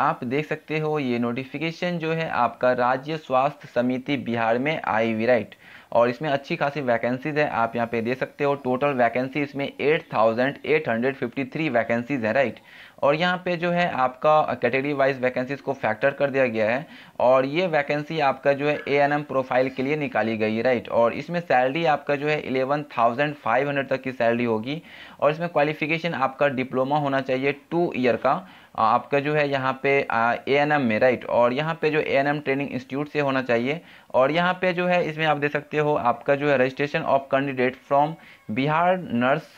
आप देख सकते हो ये नोटिफिकेशन जो है आपका राज्य स्वास्थ्य समिति बिहार में आई हुई राइट और इसमें अच्छी खासी वैकेंसीज है आप यहाँ पे दे सकते हो टोटल वैकेंसी इसमें 8,853 वैकेंसीज है राइट और यहाँ पे जो है आपका कैटेगरी वाइज वैकेंसीज को फैक्टर कर दिया गया है और ये वैकेंसी आपका जो है ए प्रोफाइल के लिए निकाली गई राइट और इसमें सैलरी आपका जो है इलेवन थाउजेंड फाइव हंड्रेड तक की सैलरी होगी और इसमें क्वालिफिकेशन आपका डिप्लोमा होना चाहिए टू ईयर का आपका जो है यहाँ पे ए एन एम में राइट और यहाँ पे जो A N M training institute से होना चाहिए और यहाँ पे जो है इसमें आप देख सकते हो आपका जो है registration of candidate from Bihar nurse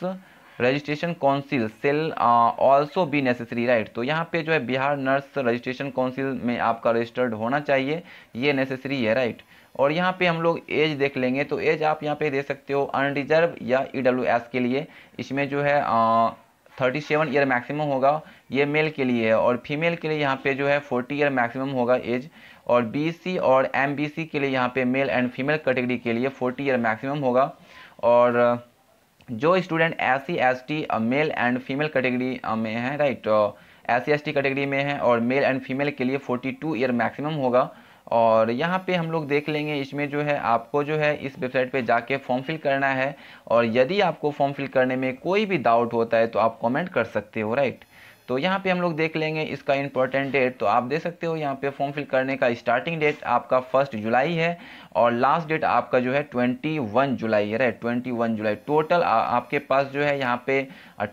registration council cell also be necessary right तो यहाँ पे जो है बिहार नर्स रजिस्ट्रेशन काउंसिल में आपका रजिस्टर्ड होना चाहिए ये नेसेसरी है राइट और यहाँ पे हम लोग एज देख लेंगे तो एज आप यहाँ पे दे सकते हो अनरिजर्व या ई e के लिए इसमें जो है थर्टी सेवन ईयर मैक्सिमम होगा ये मेल के लिए है और फीमेल के लिए यहाँ पे जो है फोर्टी ईयर मैक्सिमम होगा एज और बीसी और एमबीसी के लिए यहाँ पे मेल एंड फीमेल कैटेगरी के लिए फोर्टी ईयर मैक्सिमम होगा और जो student S C S T male and female category में है right S C S T category में है और मेल एंड फीमेल के लिए 42 ईयर मैक्सिमम होगा और यहाँ पे हम लोग देख लेंगे इसमें जो है आपको जो है इस वेबसाइट पे जाके फॉर्म फिल करना है और यदि आपको फॉर्म फिल करने में कोई भी डाउट होता है तो आप कमेंट कर सकते हो राइट तो यहाँ पे हम लोग देख लेंगे इसका इम्पोर्टेंट डेट तो आप देख सकते हो यहाँ पे फॉर्म फिल करने का स्टार्टिंग डेट आपका फर्स्ट जुलाई है और लास्ट डेट आपका जो है ट्वेंटी वन जुलाई है राइट ट्वेंटी वन जुलाई टोटल आ, आपके पास जो है यहाँ पे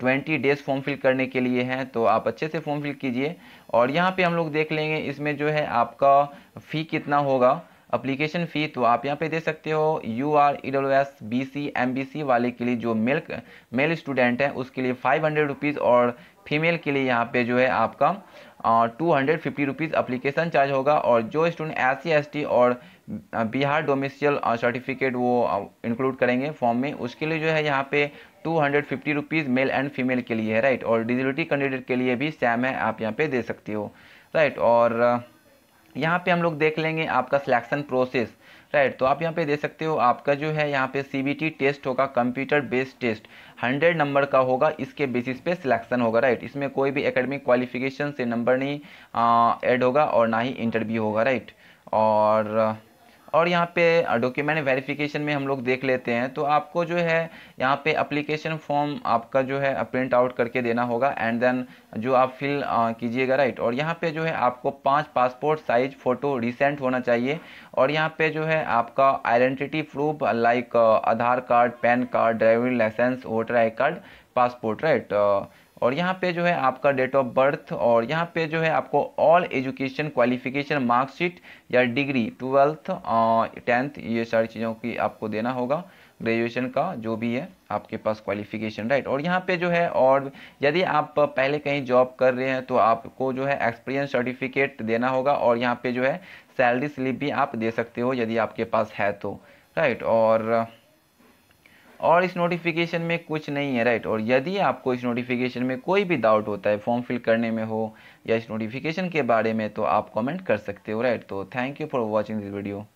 ट्वेंटी डेज फॉर्म फिल करने के लिए हैं तो आप अच्छे से फॉर्म फिल कीजिए और यहाँ पर हम लोग देख लेंगे इसमें जो है आपका फ़ी कितना होगा अप्लीकेशन फ़ी तो आप यहाँ पे दे सकते हो U R E W S B C M B C वाले के लिए जो मेल मेल स्टूडेंट है उसके लिए फाइव हंड्रेड रुपीज़ और फीमेल के लिए यहाँ पे जो है आपका two hundred fifty rupees application charge होगा और जो student S C S T और बिहार डोमिसियल सर्टिफिकेट वो इंक्लूड करेंगे फॉर्म में उसके लिए जो है यहाँ पे two hundred fifty rupees male and female के लिए है राइट और डिजिलिटी कैंडिडेट के लिए भी सेम है आप यहाँ पे दे सकते हो राइट और यहाँ पे हम लोग देख लेंगे आपका सिलेक्शन प्रोसेस राइट तो आप यहाँ पे देख सकते हो आपका जो है यहाँ पे सी टेस्ट होगा कंप्यूटर बेस्ड टेस्ट 100 नंबर का होगा इसके बेसिस पे सिलेक्शन होगा राइट इसमें कोई भी एकेडमिक क्वालिफिकेशन से नंबर नहीं ऐड होगा और ना ही इंटरव्यू होगा राइट और और यहाँ पे डॉक्यूमेंट वेरिफिकेशन में हम लोग देख लेते हैं तो आपको जो है यहाँ पे अप्लीकेशन फॉर्म आपका जो है प्रिंट आउट करके देना होगा एंड देन जो आप फिल कीजिएगा राइट और यहाँ पे जो है आपको पाँच पासपोर्ट साइज फ़ोटो रिसेंट होना चाहिए और यहाँ पे जो है आपका identity proof like Aadhaar card PAN card driving licence voter I card passport right और यहाँ पे जो है आपका डेट ऑफ बर्थ और यहाँ पे जो है आपको ऑल एजुकेशन क्वालिफिकेशन मार्कशीट या डिग्री ट्वेल्थ टेंथ ये सारी चीज़ों की आपको देना होगा ग्रेजुएशन का जो भी है आपके पास क्वालिफिकेशन राइट और यहाँ पे जो है और यदि आप पहले कहीं जॉब कर रहे हैं तो आपको जो है एक्सपीरियंस सर्टिफिकेट देना होगा और यहाँ पे जो है सैलरी स्लिप भी आप दे सकते हो यदि आपके पास है तो राइट और और इस नोटिफिकेशन में कुछ नहीं है राइट और यदि आपको इस नोटिफिकेशन में कोई भी डाउट होता है फॉर्म फिल करने में हो या इस नोटिफिकेशन के बारे में तो आप कमेंट कर सकते हो राइट तो thank you for watching this video